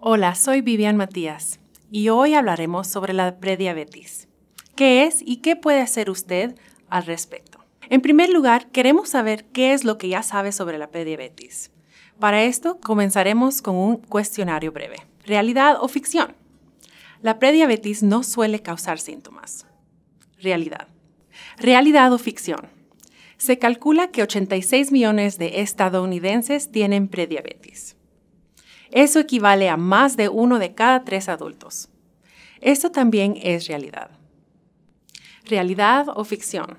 Hola, soy Vivian Matías y hoy hablaremos sobre la prediabetes. ¿Qué es y qué puede hacer usted al respecto? En primer lugar, queremos saber qué es lo que ya sabe sobre la prediabetes. Para esto, comenzaremos con un cuestionario breve. ¿Realidad o ficción? La prediabetes no suele causar síntomas. Realidad. Realidad o ficción. Se calcula que 86 millones de estadounidenses tienen prediabetes. Eso equivale a más de uno de cada tres adultos. Esto también es realidad. Realidad o ficción.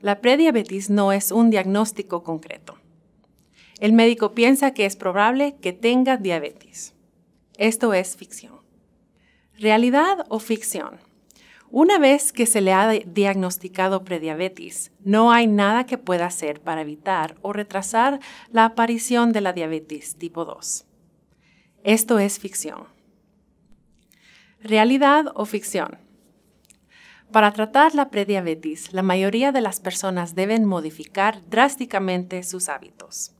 La prediabetes no es un diagnóstico concreto. El médico piensa que es probable que tenga diabetes. Esto es ficción. Realidad o ficción. Una vez que se le ha diagnosticado prediabetes, no hay nada que pueda hacer para evitar o retrasar la aparición de la diabetes tipo 2. Esto es ficción. ¿Realidad o ficción? Para tratar la prediabetes, la mayoría de las personas deben modificar drásticamente sus hábitos.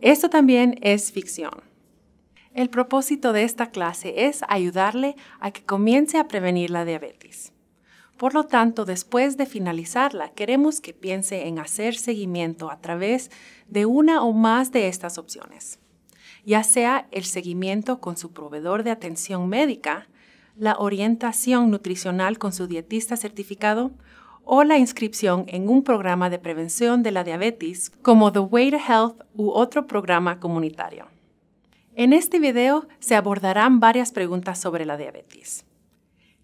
Esto también es ficción. El propósito de esta clase es ayudarle a que comience a prevenir la diabetes. Por lo tanto, después de finalizarla, queremos que piense en hacer seguimiento a través de una o más de estas opciones ya sea el seguimiento con su proveedor de atención médica, la orientación nutricional con su dietista certificado o la inscripción en un programa de prevención de la diabetes como The Way to Health u otro programa comunitario. En este video se abordarán varias preguntas sobre la diabetes.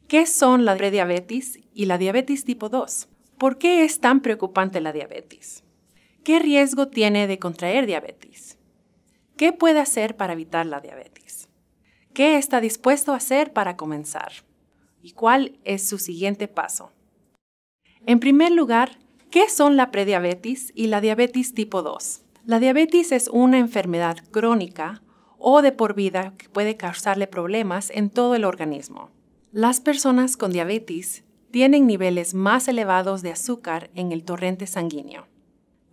¿Qué son la prediabetes y la diabetes tipo 2? ¿Por qué es tan preocupante la diabetes? ¿Qué riesgo tiene de contraer diabetes? ¿Qué puede hacer para evitar la diabetes? ¿Qué está dispuesto a hacer para comenzar? ¿Y cuál es su siguiente paso? En primer lugar, ¿qué son la prediabetes y la diabetes tipo 2? La diabetes es una enfermedad crónica o de por vida que puede causarle problemas en todo el organismo. Las personas con diabetes tienen niveles más elevados de azúcar en el torrente sanguíneo.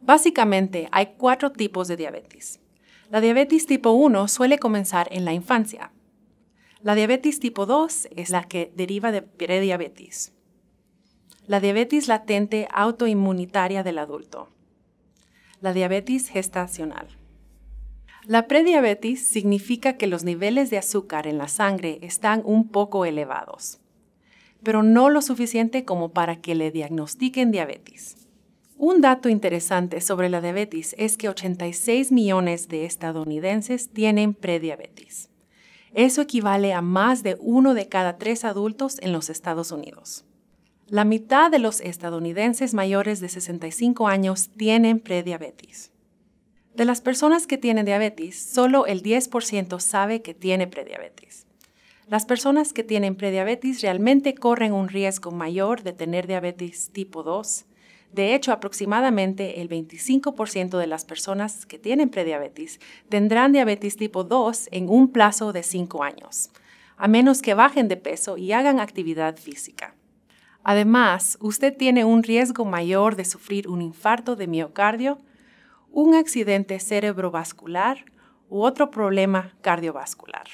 Básicamente hay cuatro tipos de diabetes. La diabetes tipo 1 suele comenzar en la infancia. La diabetes tipo 2 es la que deriva de prediabetes. La diabetes latente autoinmunitaria del adulto. La diabetes gestacional. La prediabetes significa que los niveles de azúcar en la sangre están un poco elevados, pero no lo suficiente como para que le diagnostiquen diabetes. Un dato interesante sobre la diabetes es que 86 millones de estadounidenses tienen prediabetes. Eso equivale a más de uno de cada tres adultos en los Estados Unidos. La mitad de los estadounidenses mayores de 65 años tienen prediabetes. De las personas que tienen diabetes, solo el 10% sabe que tiene prediabetes. Las personas que tienen prediabetes realmente corren un riesgo mayor de tener diabetes tipo 2 de hecho, aproximadamente el 25% de las personas que tienen prediabetes tendrán diabetes tipo 2 en un plazo de 5 años, a menos que bajen de peso y hagan actividad física. Además, usted tiene un riesgo mayor de sufrir un infarto de miocardio, un accidente cerebrovascular u otro problema cardiovascular,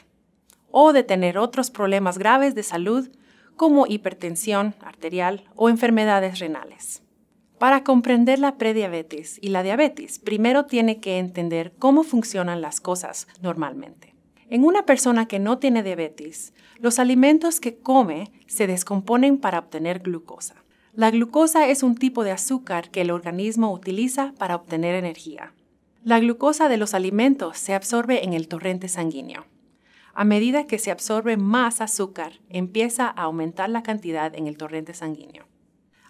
o de tener otros problemas graves de salud como hipertensión arterial o enfermedades renales. Para comprender la prediabetes y la diabetes, primero tiene que entender cómo funcionan las cosas normalmente. En una persona que no tiene diabetes, los alimentos que come se descomponen para obtener glucosa. La glucosa es un tipo de azúcar que el organismo utiliza para obtener energía. La glucosa de los alimentos se absorbe en el torrente sanguíneo. A medida que se absorbe más azúcar, empieza a aumentar la cantidad en el torrente sanguíneo.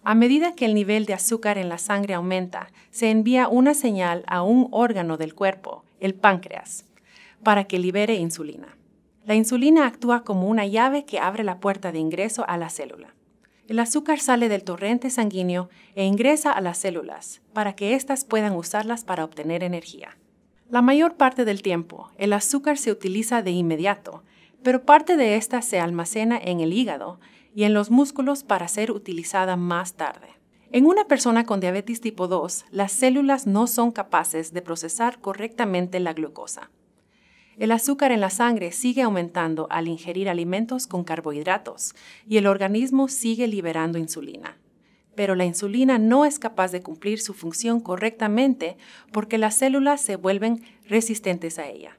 A medida que el nivel de azúcar en la sangre aumenta, se envía una señal a un órgano del cuerpo, el páncreas, para que libere insulina. La insulina actúa como una llave que abre la puerta de ingreso a la célula. El azúcar sale del torrente sanguíneo e ingresa a las células para que éstas puedan usarlas para obtener energía. La mayor parte del tiempo, el azúcar se utiliza de inmediato, pero parte de ésta se almacena en el hígado y en los músculos para ser utilizada más tarde. En una persona con diabetes tipo 2, las células no son capaces de procesar correctamente la glucosa. El azúcar en la sangre sigue aumentando al ingerir alimentos con carbohidratos y el organismo sigue liberando insulina. Pero la insulina no es capaz de cumplir su función correctamente porque las células se vuelven resistentes a ella.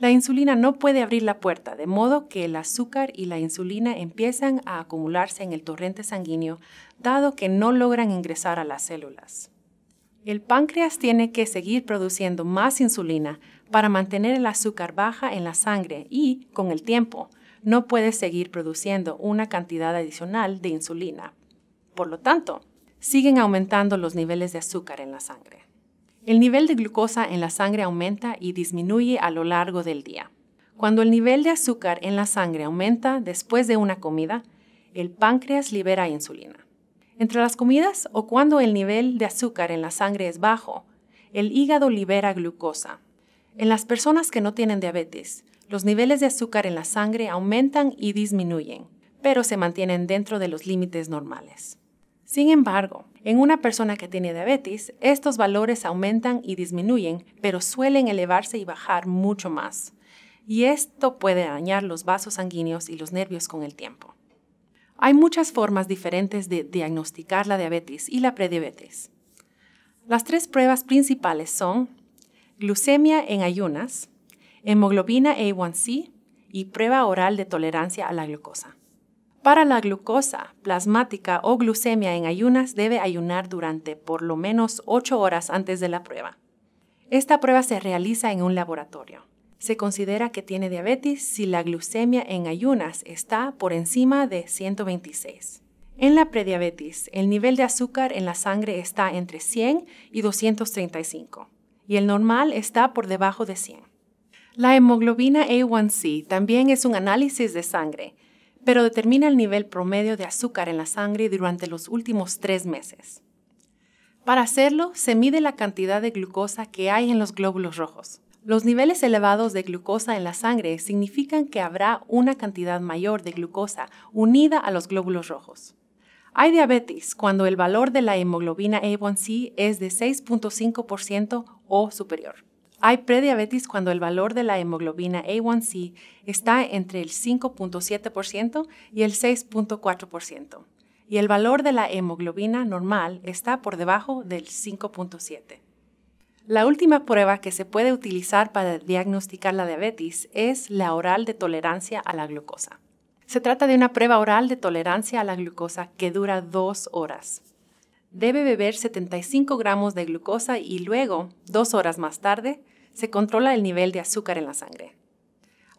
La insulina no puede abrir la puerta, de modo que el azúcar y la insulina empiezan a acumularse en el torrente sanguíneo, dado que no logran ingresar a las células. El páncreas tiene que seguir produciendo más insulina para mantener el azúcar baja en la sangre y, con el tiempo, no puede seguir produciendo una cantidad adicional de insulina. Por lo tanto, siguen aumentando los niveles de azúcar en la sangre. El nivel de glucosa en la sangre aumenta y disminuye a lo largo del día. Cuando el nivel de azúcar en la sangre aumenta después de una comida, el páncreas libera insulina. Entre las comidas o cuando el nivel de azúcar en la sangre es bajo, el hígado libera glucosa. En las personas que no tienen diabetes, los niveles de azúcar en la sangre aumentan y disminuyen, pero se mantienen dentro de los límites normales. Sin embargo, en una persona que tiene diabetes, estos valores aumentan y disminuyen, pero suelen elevarse y bajar mucho más. Y esto puede dañar los vasos sanguíneos y los nervios con el tiempo. Hay muchas formas diferentes de diagnosticar la diabetes y la prediabetes. Las tres pruebas principales son glucemia en ayunas, hemoglobina A1C y prueba oral de tolerancia a la glucosa. Para la glucosa plasmática o glucemia en ayunas debe ayunar durante por lo menos 8 horas antes de la prueba. Esta prueba se realiza en un laboratorio. Se considera que tiene diabetes si la glucemia en ayunas está por encima de 126. En la prediabetes, el nivel de azúcar en la sangre está entre 100 y 235 y el normal está por debajo de 100. La hemoglobina A1C también es un análisis de sangre pero determina el nivel promedio de azúcar en la sangre durante los últimos tres meses. Para hacerlo, se mide la cantidad de glucosa que hay en los glóbulos rojos. Los niveles elevados de glucosa en la sangre significan que habrá una cantidad mayor de glucosa unida a los glóbulos rojos. Hay diabetes cuando el valor de la hemoglobina A1C es de 6.5% o superior. Hay prediabetes cuando el valor de la hemoglobina A1C está entre el 5.7% y el 6.4%, y el valor de la hemoglobina normal está por debajo del 5.7%. La última prueba que se puede utilizar para diagnosticar la diabetes es la oral de tolerancia a la glucosa. Se trata de una prueba oral de tolerancia a la glucosa que dura dos horas debe beber 75 gramos de glucosa y luego, dos horas más tarde, se controla el nivel de azúcar en la sangre.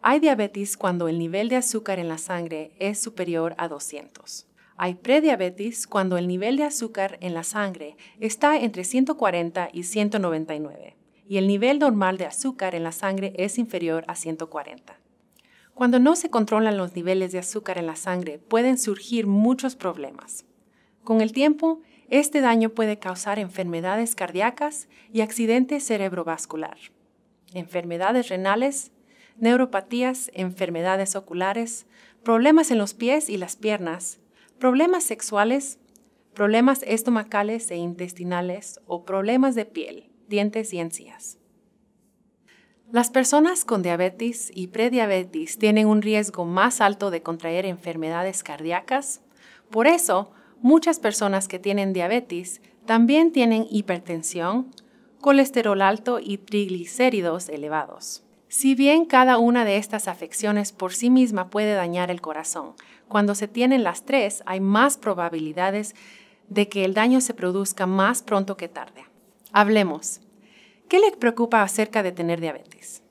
Hay diabetes cuando el nivel de azúcar en la sangre es superior a 200. Hay prediabetes cuando el nivel de azúcar en la sangre está entre 140 y 199 y el nivel normal de azúcar en la sangre es inferior a 140. Cuando no se controlan los niveles de azúcar en la sangre pueden surgir muchos problemas. Con el tiempo, este daño puede causar enfermedades cardíacas y accidente cerebrovascular enfermedades renales, neuropatías, enfermedades oculares, problemas en los pies y las piernas, problemas sexuales, problemas estomacales e intestinales o problemas de piel, dientes y encías. Las personas con diabetes y prediabetes tienen un riesgo más alto de contraer enfermedades cardíacas. Por eso, muchas personas que tienen diabetes también tienen hipertensión, colesterol alto y triglicéridos elevados. Si bien cada una de estas afecciones por sí misma puede dañar el corazón, cuando se tienen las tres hay más probabilidades de que el daño se produzca más pronto que tarde. Hablemos. ¿Qué le preocupa acerca de tener diabetes?